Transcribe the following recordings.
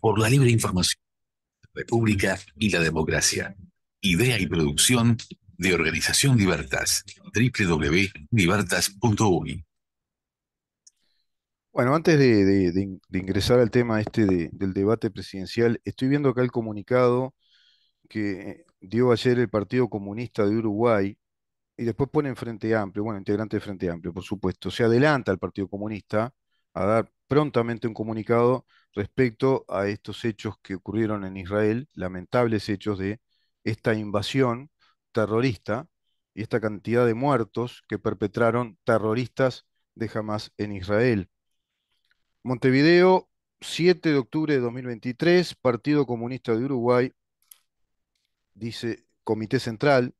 por la libre información, la República y la democracia. Idea y producción de Organización Libertas, www.libertas.org. Bueno, antes de, de, ingresar al tema este del debate presidencial, estoy viendo acá el comunicado que dio ayer el Partido Comunista de Uruguay y después pone en Frente Amplio, bueno, integrante de Frente Amplio, por supuesto, se adelanta al Partido Comunista a dar prontamente un comunicado respecto a estos hechos que ocurrieron en Israel, lamentables hechos de esta invasión terrorista y esta cantidad de muertos que perpetraron terroristas de jamás en Israel. Montevideo, 7 de octubre de 2023, Partido Comunista de Uruguay, dice Comité Central,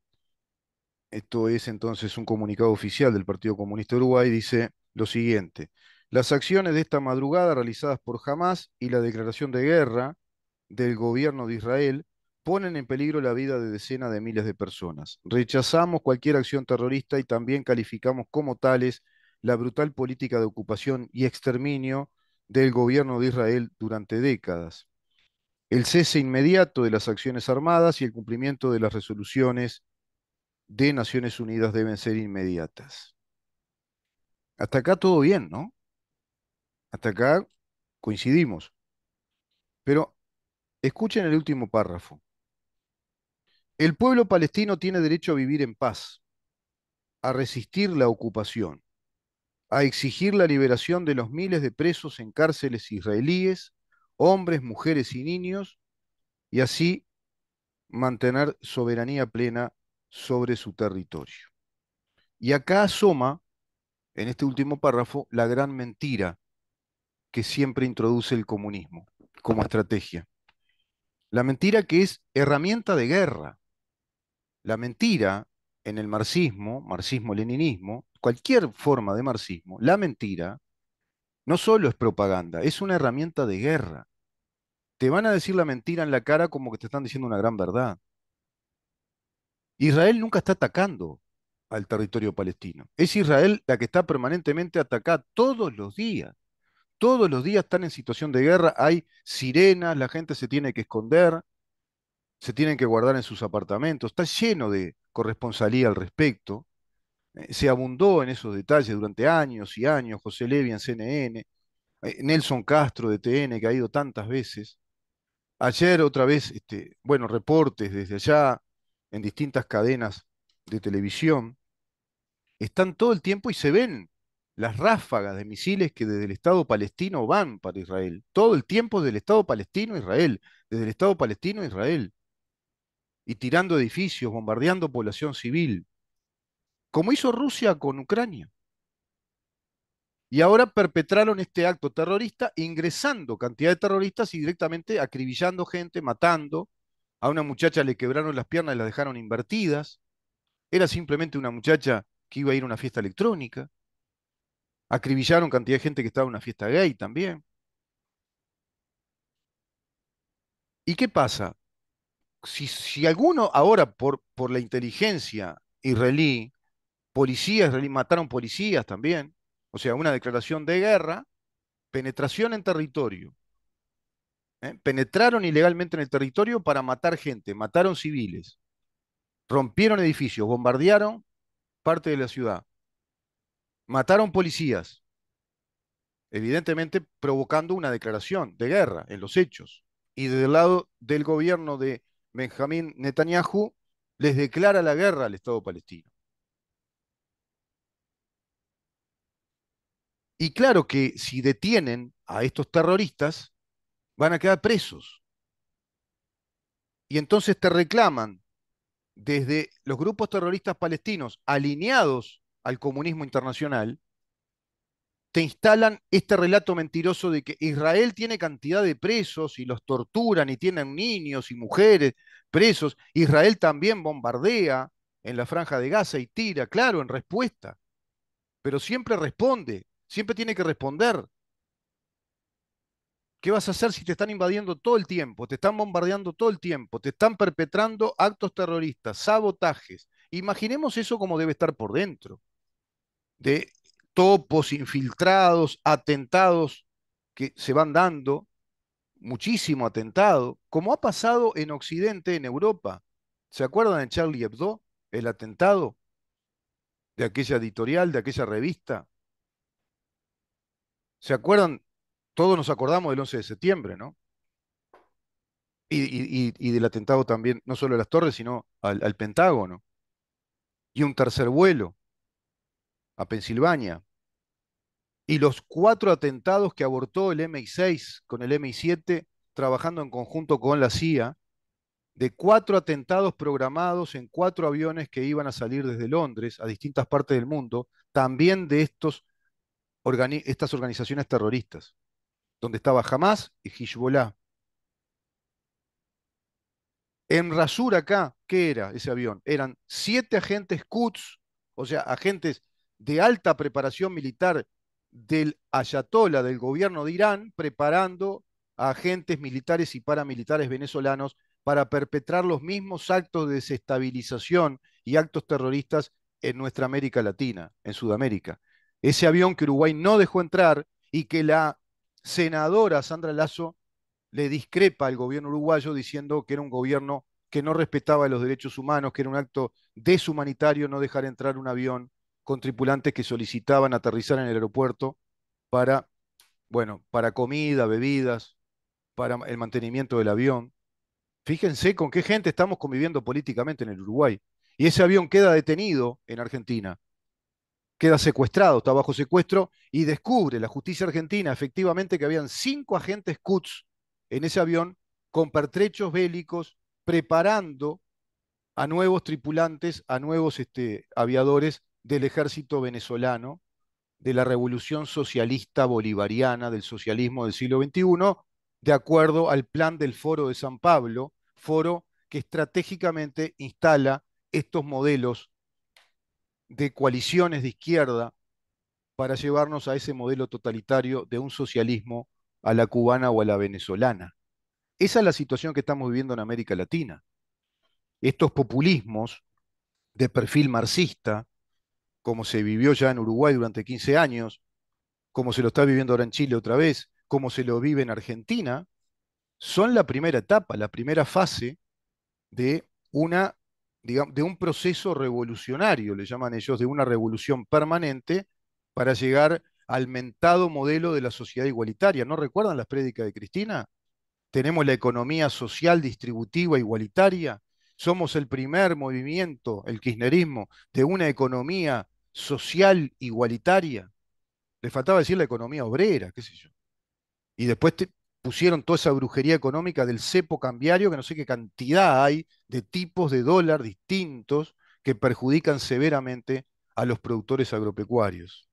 esto es entonces un comunicado oficial del Partido Comunista de Uruguay, dice lo siguiente, las acciones de esta madrugada realizadas por Hamas y la declaración de guerra del gobierno de Israel ponen en peligro la vida de decenas de miles de personas. Rechazamos cualquier acción terrorista y también calificamos como tales la brutal política de ocupación y exterminio del gobierno de Israel durante décadas. El cese inmediato de las acciones armadas y el cumplimiento de las resoluciones de Naciones Unidas deben ser inmediatas. Hasta acá todo bien, ¿no? Hasta acá coincidimos. Pero escuchen el último párrafo. El pueblo palestino tiene derecho a vivir en paz, a resistir la ocupación, a exigir la liberación de los miles de presos en cárceles israelíes, hombres, mujeres y niños, y así mantener soberanía plena sobre su territorio. Y acá asoma, en este último párrafo, la gran mentira que siempre introduce el comunismo como estrategia. La mentira que es herramienta de guerra. La mentira en el marxismo, marxismo-leninismo, cualquier forma de marxismo, la mentira no solo es propaganda, es una herramienta de guerra. Te van a decir la mentira en la cara como que te están diciendo una gran verdad. Israel nunca está atacando al territorio palestino. Es Israel la que está permanentemente atacada todos los días todos los días están en situación de guerra, hay sirenas, la gente se tiene que esconder, se tienen que guardar en sus apartamentos, está lleno de corresponsalía al respecto. Eh, se abundó en esos detalles durante años y años, José Levy en CNN, eh, Nelson Castro de TN, que ha ido tantas veces. Ayer otra vez, este, bueno, reportes desde allá, en distintas cadenas de televisión, están todo el tiempo y se ven las ráfagas de misiles que desde el Estado palestino van para Israel. Todo el tiempo del Estado palestino a Israel, desde el Estado palestino a Israel. Y tirando edificios, bombardeando población civil, como hizo Rusia con Ucrania. Y ahora perpetraron este acto terrorista ingresando cantidad de terroristas y directamente acribillando gente, matando. A una muchacha le quebraron las piernas y las dejaron invertidas. Era simplemente una muchacha que iba a ir a una fiesta electrónica. Acribillaron cantidad de gente que estaba en una fiesta gay también. ¿Y qué pasa? Si, si alguno ahora por, por la inteligencia israelí, policías israelí, mataron policías también, o sea, una declaración de guerra, penetración en territorio. ¿eh? Penetraron ilegalmente en el territorio para matar gente, mataron civiles, rompieron edificios, bombardearon parte de la ciudad mataron policías, evidentemente provocando una declaración de guerra en los hechos. Y del lado del gobierno de Benjamín Netanyahu, les declara la guerra al Estado palestino. Y claro que si detienen a estos terroristas, van a quedar presos. Y entonces te reclaman desde los grupos terroristas palestinos alineados al comunismo internacional, te instalan este relato mentiroso de que Israel tiene cantidad de presos y los torturan y tienen niños y mujeres presos. Israel también bombardea en la franja de Gaza y tira, claro, en respuesta. Pero siempre responde, siempre tiene que responder. ¿Qué vas a hacer si te están invadiendo todo el tiempo, te están bombardeando todo el tiempo, te están perpetrando actos terroristas, sabotajes? Imaginemos eso como debe estar por dentro de topos infiltrados, atentados que se van dando, muchísimo atentado, como ha pasado en Occidente, en Europa. ¿Se acuerdan de Charlie Hebdo, el atentado de aquella editorial, de aquella revista? ¿Se acuerdan? Todos nos acordamos del 11 de septiembre, ¿no? Y, del atentado también, no solo a las torres, sino al Pentágono. Y un tercer vuelo a Pensilvania. Y los cuatro atentados que abortó el MI6 con el MI7, trabajando en conjunto con la CIA, de cuatro atentados programados en cuatro aviones que iban a salir desde Londres a distintas partes del mundo, también de estos estas organizaciones terroristas, donde estaba Hamas y Hezbollah. En Rasur acá, ¿qué era ese avión? Eran siete agentes CUTS, o sea, agentes de alta preparación militar del Ayatollah, del gobierno de Irán, preparando a agentes militares y paramilitares venezolanos para perpetrar los mismos actos de desestabilización y actos terroristas en nuestra América Latina, en Sudamérica. Ese avión que Uruguay no dejó entrar y que la senadora Sandra Lazo le discrepa al gobierno uruguayo diciendo que era un gobierno que no respetaba los derechos humanos, que era un acto deshumanitario no dejar entrar un avión con tripulantes que solicitaban aterrizar en el aeropuerto para, bueno, para comida, bebidas, para el mantenimiento del avión. Fíjense con qué gente estamos conviviendo políticamente en el Uruguay. Y ese avión queda detenido en Argentina, queda secuestrado, está bajo secuestro y descubre la justicia argentina efectivamente que habían cinco agentes CUTS en ese avión con pertrechos bélicos preparando a nuevos tripulantes, a nuevos este, aviadores del ejército venezolano, de la revolución socialista bolivariana, del socialismo del siglo XXI, de acuerdo al plan del Foro de San Pablo, foro que estratégicamente instala estos modelos de coaliciones de izquierda para llevarnos a ese modelo totalitario de un socialismo a la cubana o a la venezolana. Esa es la situación que estamos viviendo en América Latina. Estos populismos de perfil marxista, como se vivió ya en Uruguay durante 15 años, como se lo está viviendo ahora en Chile otra vez, como se lo vive en Argentina, son la primera etapa, la primera fase de una digamos, de un proceso revolucionario, le llaman ellos, de una revolución permanente para llegar al mentado modelo de la sociedad igualitaria. ¿No recuerdan las prédicas de Cristina? Tenemos la economía social, distributiva, igualitaria. Somos el primer movimiento, el kirchnerismo, de una economía social igualitaria. Le faltaba decir la economía obrera, qué sé yo. Y después pusieron toda esa brujería económica del cepo cambiario, que no sé qué cantidad hay de tipos de dólar distintos que perjudican severamente a los productores agropecuarios.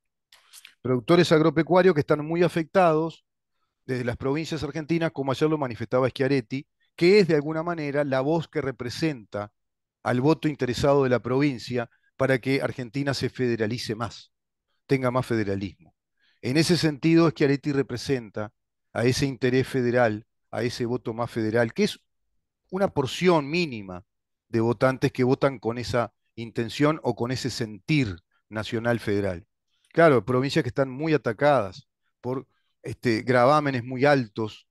Productores agropecuarios que están muy afectados desde las provincias argentinas, como ayer lo manifestaba Schiaretti, que es de alguna manera la voz que representa al voto interesado de la provincia para que Argentina se federalice más, tenga más federalismo. En ese sentido es que Areti representa a ese interés federal, a ese voto más federal, que es una porción mínima de votantes que votan con esa intención o con ese sentir nacional federal. Claro, provincias que están muy atacadas por este, gravámenes muy altos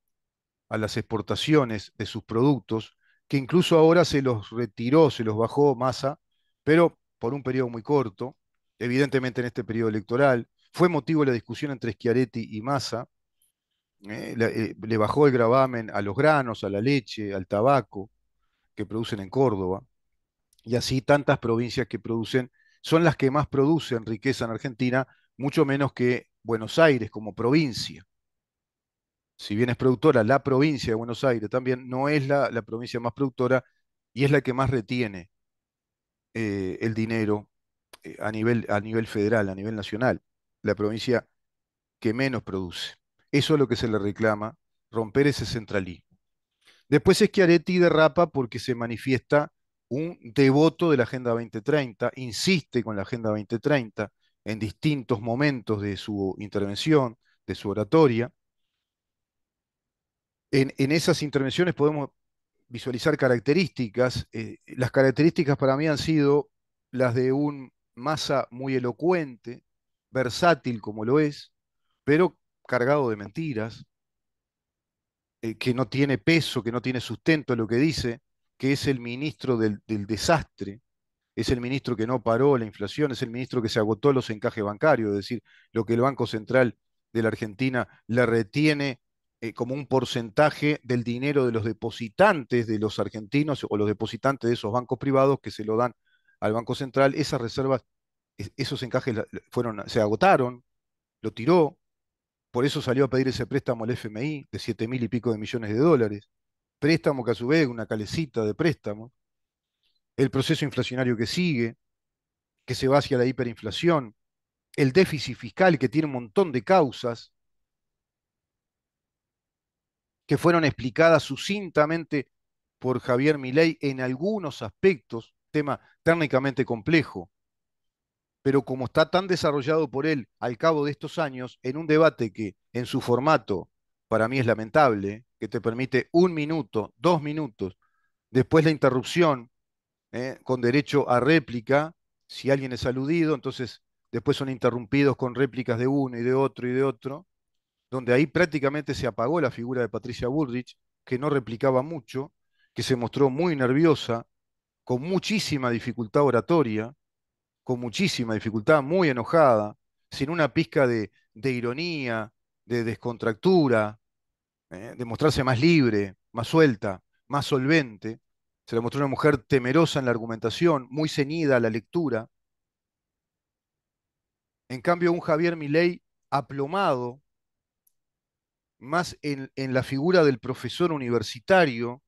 a las exportaciones de sus productos, que incluso ahora se los retiró, se los bajó masa, pero por un periodo muy corto, evidentemente en este periodo electoral. Fue motivo de la discusión entre Schiaretti y Massa. ¿eh? Eh, le, bajó el gravamen a los granos, a la leche, al tabaco que producen en Córdoba. Y así tantas provincias que producen son las que más producen riqueza en Argentina, mucho menos que Buenos Aires como provincia. Si bien es productora, la provincia de Buenos Aires también no es la provincia más productora y es la que más retiene eh, el dinero eh, a nivel, a nivel federal, a nivel nacional, la provincia que menos produce. Eso es lo que se le reclama, romper ese centralismo. Después es que Areti derrapa porque se manifiesta un devoto de la Agenda 2030, insiste con la Agenda 2030 en distintos momentos de su intervención, de su oratoria. En, en esas intervenciones podemos visualizar características. Eh, las características para mí han sido las de un masa muy elocuente, versátil como lo es, pero cargado de mentiras, eh, que no tiene peso, que no tiene sustento lo que dice, que es el ministro del, del desastre, es el ministro que no paró la inflación, es el ministro que se agotó los encajes bancarios, es decir, lo que el Banco Central de la Argentina le retiene eh, como un porcentaje del dinero de los depositantes de los argentinos o los depositantes de esos bancos privados que se lo dan al Banco Central, esas reservas, esos encajes fueron, se agotaron, lo tiró, por eso salió a pedir ese préstamo al FMI de 7 mil y pico de millones de dólares, préstamo que a su vez una calecita de préstamo, el proceso inflacionario que sigue, que se va hacia la hiperinflación, el déficit fiscal que tiene un montón de causas, que fueron explicadas sucintamente por Javier Milei en algunos aspectos, tema técnicamente complejo, pero como está tan desarrollado por él al cabo de estos años, en un debate que en su formato para mí es lamentable, que te permite un minuto, dos minutos, después la interrupción ¿eh? con derecho a réplica, si alguien es aludido, entonces después son interrumpidos con réplicas de uno y de otro y de otro, donde ahí prácticamente se apagó la figura de Patricia Bullrich, que no replicaba mucho, que se mostró muy nerviosa, con muchísima dificultad oratoria, con muchísima dificultad, muy enojada, sin una pizca de, ironía, de descontractura, ¿eh? de mostrarse más libre, más suelta, más solvente. Se la mostró una mujer temerosa en la argumentación, muy ceñida a la lectura. En cambio, un Javier Milei aplomado, más en, la figura del profesor universitario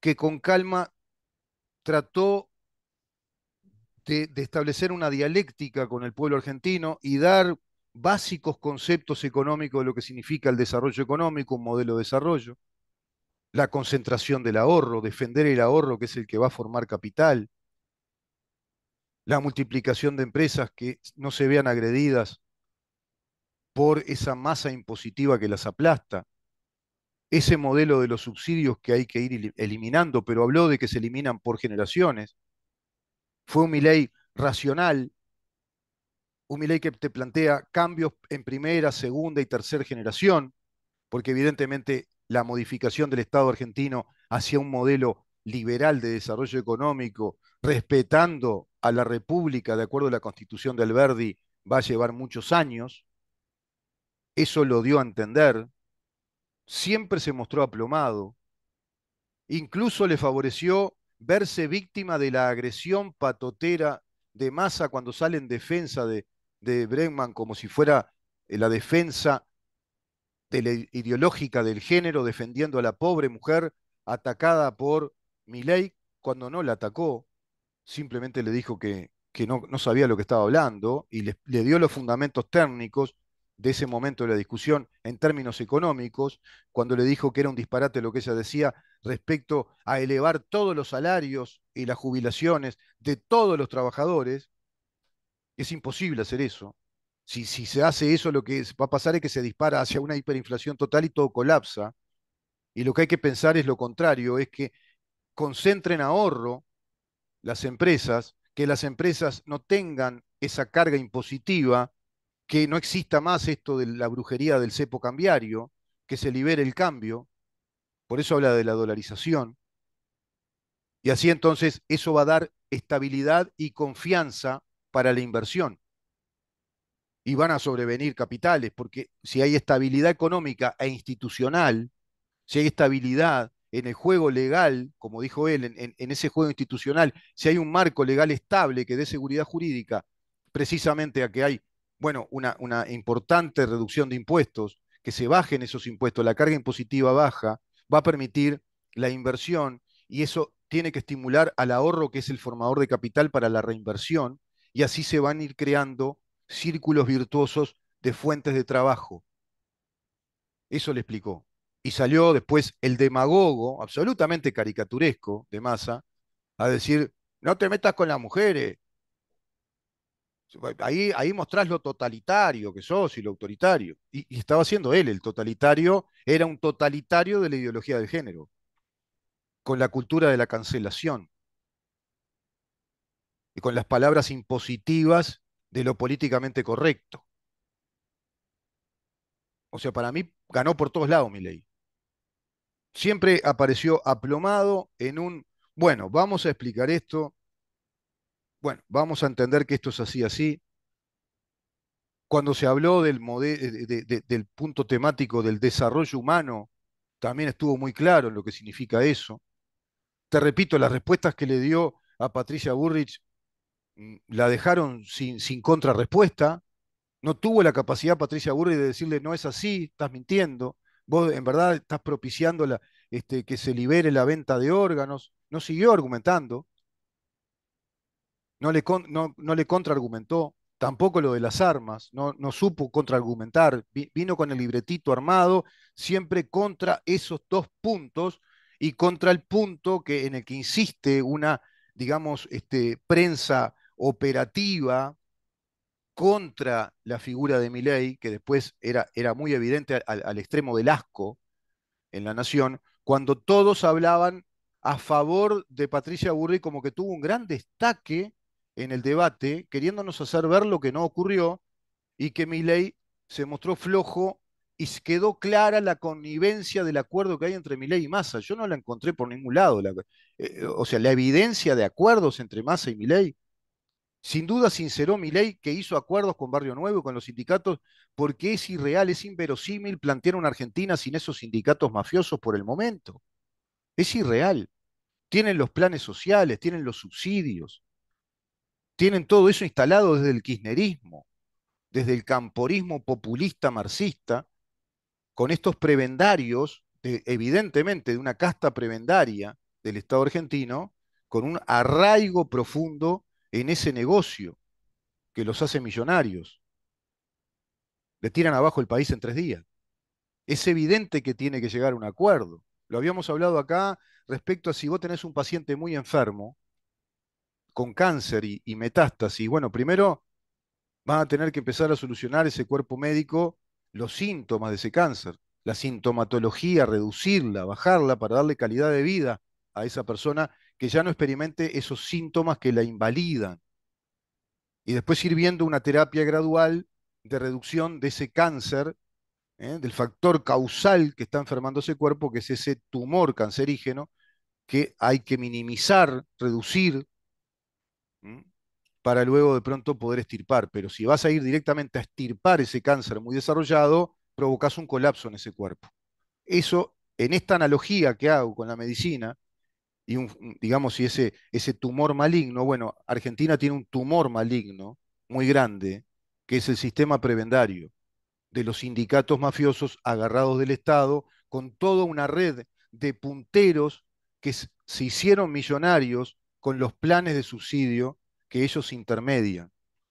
que con calma trató de, establecer una dialéctica con el pueblo argentino y dar básicos conceptos económicos de lo que significa el desarrollo económico, un modelo de desarrollo, la concentración del ahorro, defender el ahorro que es el que va a formar capital, la multiplicación de empresas que no se vean agredidas por esa masa impositiva que las aplasta, ese modelo de los subsidios que hay que ir eliminando, pero habló de que se eliminan por generaciones, fue un ley racional, un ley que te plantea cambios en primera, segunda y tercera generación, porque evidentemente la modificación del Estado argentino hacia un modelo liberal de desarrollo económico, respetando a la República de acuerdo a la constitución de Alberti, va a llevar muchos años eso lo dio a entender, siempre se mostró aplomado, incluso le favoreció verse víctima de la agresión patotera de masa cuando sale en defensa de, de Bregman como si fuera eh, la defensa ideológica del género, defendiendo a la pobre mujer atacada por Milei cuando no la atacó, simplemente le dijo que, no, sabía lo que estaba hablando y le dio los fundamentos técnicos de ese momento de la discusión en términos económicos, cuando le dijo que era un disparate lo que ella decía respecto a elevar todos los salarios y las jubilaciones de todos los trabajadores, es imposible hacer eso. Si, se hace eso, lo que va a pasar es que se dispara hacia una hiperinflación total y todo colapsa. Y lo que hay que pensar es lo contrario, es que concentren ahorro las empresas, que las empresas no tengan esa carga impositiva que no exista más esto de la brujería del cepo cambiario, que se libere el cambio, por eso habla de la dolarización, y así entonces eso va a dar estabilidad y confianza para la inversión. Y van a sobrevenir capitales, porque si hay estabilidad económica e institucional, si hay estabilidad en el juego legal, como dijo él, en, en ese juego institucional, si hay un marco legal estable que dé seguridad jurídica, precisamente a que hay bueno, una, importante reducción de impuestos, que se bajen esos impuestos, la carga impositiva baja, va a permitir la inversión y eso tiene que estimular al ahorro que es el formador de capital para la reinversión y así se van a ir creando círculos virtuosos de fuentes de trabajo. Eso le explicó. Y salió después el demagogo, absolutamente caricaturesco, de masa, a decir, no te metas con las mujeres, Ahí, ahí mostrás lo totalitario que sos y lo autoritario. Y, estaba haciendo él, el totalitario, era un totalitario de la ideología del género, con la cultura de la cancelación y con las palabras impositivas de lo políticamente correcto. O sea, para mí ganó por todos lados mi ley. Siempre apareció aplomado en un, bueno, vamos a explicar esto bueno, vamos a entender que esto es así, así. Cuando se habló del, punto temático del desarrollo humano, también estuvo muy claro lo que significa eso. Te repito, las respuestas que le dio a Patricia Burrich mm, la dejaron sin, contrarrespuesta. No tuvo la capacidad Patricia Burrich de decirle, no es así, estás mintiendo, vos en verdad estás propiciando este, que se libere la venta de órganos. No siguió argumentando no le, contraargumentó, tampoco lo de las armas, no, no supo contraargumentar, vino con el libretito armado, siempre contra esos dos puntos y contra el punto que, en el que insiste una, digamos, este, prensa operativa contra la figura de Milei, que después era, era muy evidente al, al extremo del asco en la nación, cuando todos hablaban a favor de Patricia Burri como que tuvo un gran destaque en el debate, queriéndonos hacer ver lo que no ocurrió y que Milei se mostró flojo y quedó clara la connivencia del acuerdo que hay entre Milei y Massa. Yo no la encontré por ningún lado. Eh, o sea, la evidencia de acuerdos entre Massa y Milei. Sin duda sinceró Milei que hizo acuerdos con Barrio Nuevo y con los sindicatos porque es irreal, es inverosímil plantear una Argentina sin esos sindicatos mafiosos por el momento. Es irreal. Tienen los planes sociales, tienen los subsidios, tienen todo eso instalado desde el kirchnerismo, desde el camporismo populista marxista, con estos prebendarios, evidentemente de una casta prebendaria del Estado argentino, con un arraigo profundo en ese negocio que los hace millonarios. Le tiran abajo el país en tres días. Es evidente que tiene que llegar a un acuerdo. Lo habíamos hablado acá respecto a si vos tenés un paciente muy enfermo, con cáncer y, metástasis, bueno, primero van a tener que empezar a solucionar ese cuerpo médico los síntomas de ese cáncer, la sintomatología, reducirla, bajarla para darle calidad de vida a esa persona que ya no experimente esos síntomas que la invalidan. Y después ir viendo una terapia gradual de reducción de ese cáncer, ¿eh? del factor causal que está enfermando ese cuerpo, que es ese tumor cancerígeno, que hay que minimizar, reducir para luego de pronto poder estirpar. Pero si vas a ir directamente a estirpar ese cáncer muy desarrollado, provocas un colapso en ese cuerpo. Eso, en esta analogía que hago con la medicina, y digamos, si ese, ese tumor maligno, bueno, Argentina tiene un tumor maligno muy grande, que es el sistema prebendario de los sindicatos mafiosos agarrados del Estado, con toda una red de punteros que se hicieron millonarios con los planes de subsidio que ellos intermedian.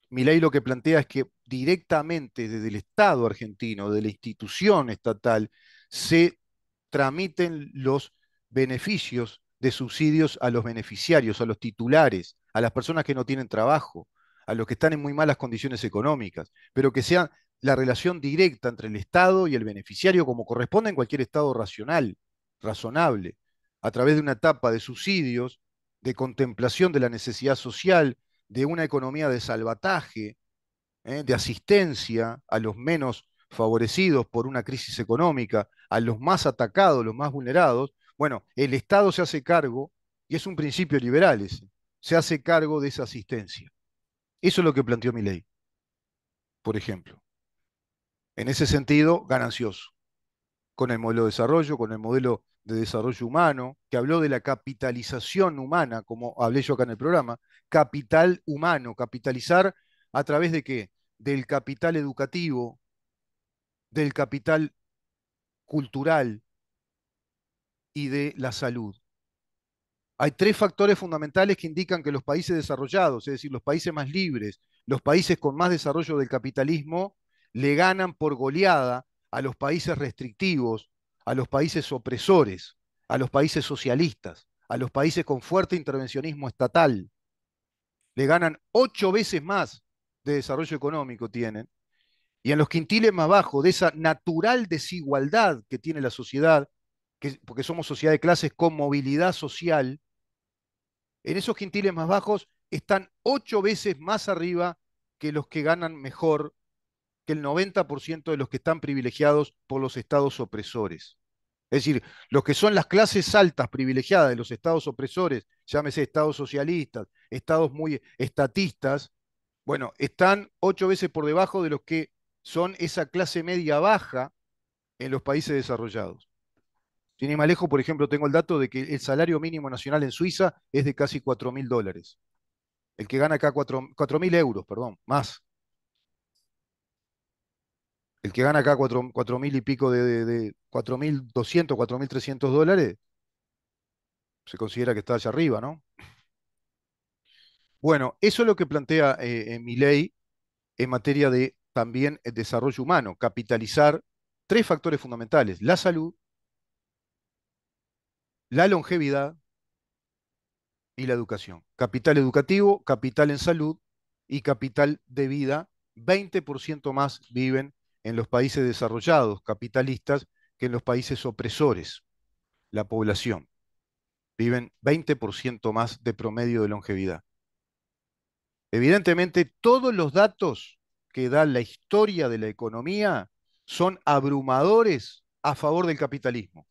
ley lo que plantea es que directamente desde el Estado argentino, de la institución estatal, se tramiten los beneficios de subsidios a los beneficiarios, a los titulares, a las personas que no tienen trabajo, a los que están en muy malas condiciones económicas, pero que sea la relación directa entre el Estado y el beneficiario como corresponde en cualquier Estado racional, razonable, a través de una etapa de subsidios, de contemplación de la necesidad social, de una economía de salvataje, ¿eh? de asistencia a los menos favorecidos por una crisis económica, a los más atacados, los más vulnerados, bueno, el Estado se hace cargo, y es un principio liberal ese, se hace cargo de esa asistencia. Eso es lo que planteó mi ley, por ejemplo. En ese sentido, ganancioso, con el modelo de desarrollo, con el modelo de desarrollo humano, que habló de la capitalización humana, como hablé yo acá en el programa, capital humano, capitalizar a través de qué? Del capital educativo, del capital cultural y de la salud. Hay tres factores fundamentales que indican que los países desarrollados, es decir, los países más libres, los países con más desarrollo del capitalismo, le ganan por goleada a los países restrictivos, a los países opresores, a los países socialistas, a los países con fuerte intervencionismo estatal le ganan ocho veces más de desarrollo económico tienen, y en los quintiles más bajos, de esa natural desigualdad que tiene la sociedad, que, porque somos sociedad de clases con movilidad social, en esos quintiles más bajos están ocho veces más arriba que los que ganan mejor que el 90% de los que están privilegiados por los estados opresores. Es decir, los que son las clases altas privilegiadas de los estados opresores, llámese estados socialistas, estados muy estatistas, bueno, están ocho veces por debajo de los que son esa clase media baja en los países desarrollados. Sin ir más lejos, por ejemplo, tengo el dato de que el salario mínimo nacional en Suiza es de casi 4.000 mil dólares. El que gana acá 4.000 mil euros, perdón, más. El que gana acá 4.000 mil y pico de, de, de 4.200, 4.300 dólares, se considera que está allá arriba, ¿no? Bueno, eso es lo que plantea eh, mi ley en materia de también el desarrollo humano, capitalizar tres factores fundamentales, la salud, la longevidad y la educación. Capital educativo, capital en salud y capital de vida. 20% más viven en los países desarrollados, capitalistas, que en los países opresores, la población. Viven 20% más de promedio de longevidad. Evidentemente, todos los datos que da la historia de la economía son abrumadores a favor del capitalismo.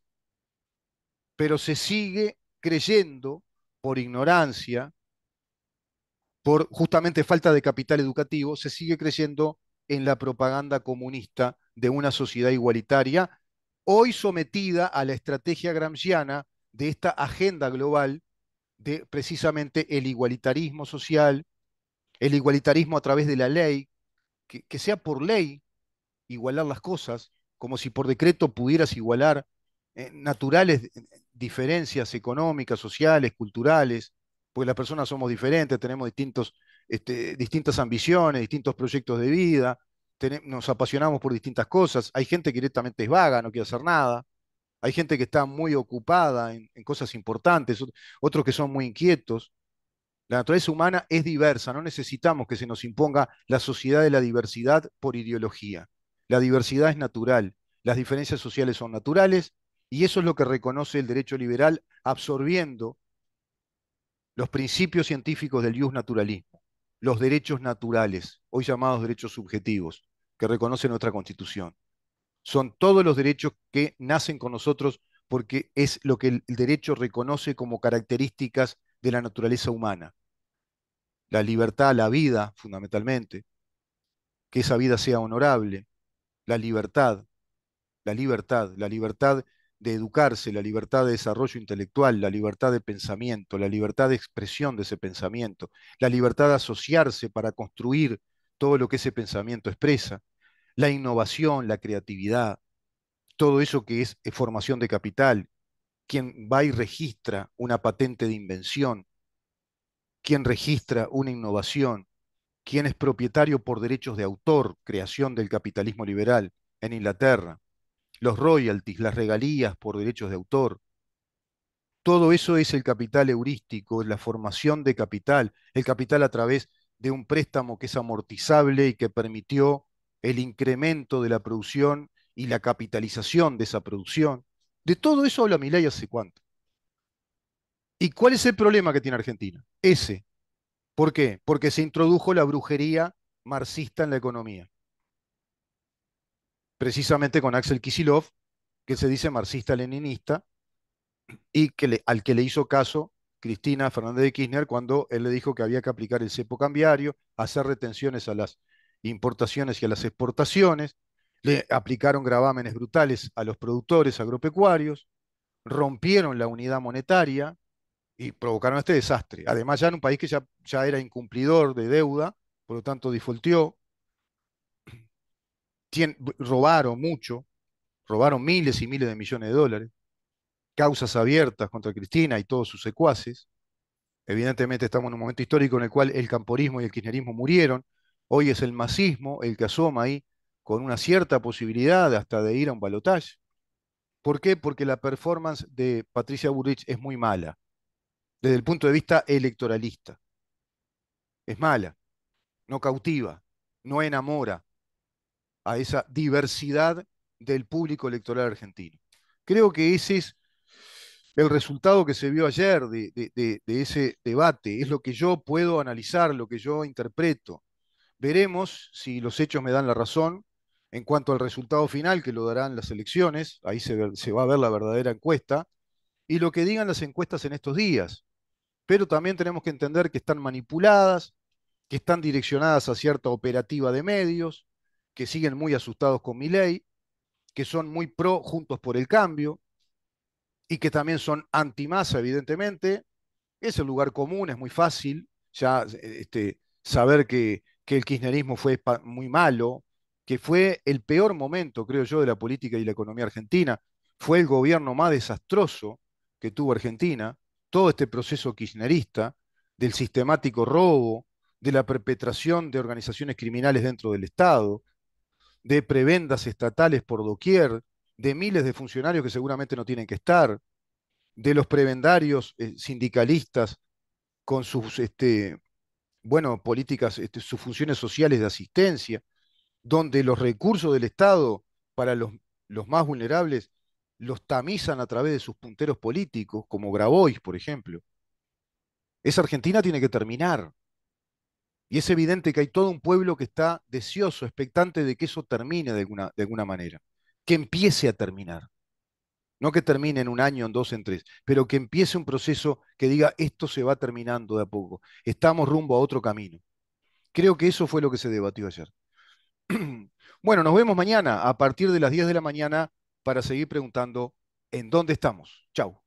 Pero se sigue creyendo por ignorancia, por justamente falta de capital educativo, se sigue creyendo en la propaganda comunista de una sociedad igualitaria, hoy sometida a la estrategia gramsciana de esta agenda global de precisamente el igualitarismo social, el igualitarismo a través de la ley, que, sea por ley igualar las cosas, como si por decreto pudieras igualar eh, naturales eh, diferencias económicas, sociales, culturales, porque las personas somos diferentes, tenemos distintos, este, distintas ambiciones, distintos proyectos de vida, nos apasionamos por distintas cosas, hay gente que directamente es vaga, no quiere hacer nada, hay gente que está muy ocupada en, en cosas importantes, otros que son muy inquietos, la naturaleza humana es diversa, no necesitamos que se nos imponga la sociedad de la diversidad por ideología. La diversidad es natural, las diferencias sociales son naturales y eso es lo que reconoce el derecho liberal absorbiendo los principios científicos del ius naturalismo, los derechos naturales, hoy llamados derechos subjetivos, que reconoce nuestra Constitución. Son todos los derechos que nacen con nosotros porque es lo que el derecho reconoce como características de la naturaleza humana. La libertad, la vida, fundamentalmente, que esa vida sea honorable, la libertad, la libertad, la libertad de educarse, la libertad de desarrollo intelectual, la libertad de pensamiento, la libertad de expresión de ese pensamiento, la libertad de asociarse para construir todo lo que ese pensamiento expresa, la innovación, la creatividad, todo eso que es eh, formación de capital, quien va y registra una patente de invención, quien registra una innovación, quien es propietario por derechos de autor, creación del capitalismo liberal en Inglaterra, los royalties, las regalías por derechos de autor. Todo eso es el capital heurístico, la formación de capital, el capital a través de un préstamo que es amortizable y que permitió el incremento de la producción y la capitalización de esa producción. De todo eso habla Milei hace cuánto. ¿Y cuál es el problema que tiene Argentina? Ese. ¿Por qué? Porque se introdujo la brujería marxista en la economía. Precisamente con Axel Kisilov, que se dice marxista-leninista, y que al que le hizo caso Cristina Fernández de Kirchner cuando él le dijo que había que aplicar el cepo cambiario, hacer retenciones a las importaciones y a las exportaciones, le aplicaron gravámenes brutales a los productores agropecuarios, rompieron la unidad monetaria y provocaron este desastre. Además, ya en un país que ya, ya era incumplidor de deuda, por lo tanto, defaultió, robaron mucho, robaron miles y miles de millones de dólares, causas abiertas contra Cristina y todos sus secuaces. Evidentemente estamos en un momento histórico en el cual el camporismo y el kirchnerismo murieron. Hoy es el masismo el que asoma ahí con una cierta posibilidad hasta de ir a un balotaje. ¿Por qué? Porque la performance de Patricia Burrich es muy mala, desde el punto de vista electoralista. Es mala, no cautiva, no enamora a esa diversidad del público electoral argentino. Creo que ese es el resultado que se vio ayer de, de ese debate, es lo que yo puedo analizar, lo que yo interpreto. Veremos si los hechos me dan la razón, en cuanto al resultado final, que lo darán las elecciones, ahí se, va a ver la verdadera encuesta, y lo que digan las encuestas en estos días. Pero también tenemos que entender que están manipuladas, que están direccionadas a cierta operativa de medios, que siguen muy asustados con mi ley, que son muy pro juntos por el cambio, y que también son antimasa, evidentemente. Es el lugar común, es muy fácil ya este, saber que, que el kirchnerismo fue muy malo, que fue el peor momento, creo yo, de la política y la economía argentina. Fue el gobierno más desastroso que tuvo Argentina, todo este proceso kirchnerista, del sistemático robo, de la perpetración de organizaciones criminales dentro del Estado, de prebendas estatales por doquier, de miles de funcionarios que seguramente no tienen que estar, de los prebendarios eh, sindicalistas con sus, este, bueno, políticas, este, sus funciones sociales de asistencia donde los recursos del Estado para los, más vulnerables los tamizan a través de sus punteros políticos, como Grabois, por ejemplo. Esa Argentina tiene que terminar. Y es evidente que hay todo un pueblo que está deseoso, expectante de que eso termine de alguna, de alguna manera, que empiece a terminar. No que termine en un año, en dos, en tres, pero que empiece un proceso que diga esto se va terminando de a poco, estamos rumbo a otro camino. Creo que eso fue lo que se debatió ayer. Bueno, nos vemos mañana a partir de las 10 de la mañana para seguir preguntando en dónde estamos. Chau.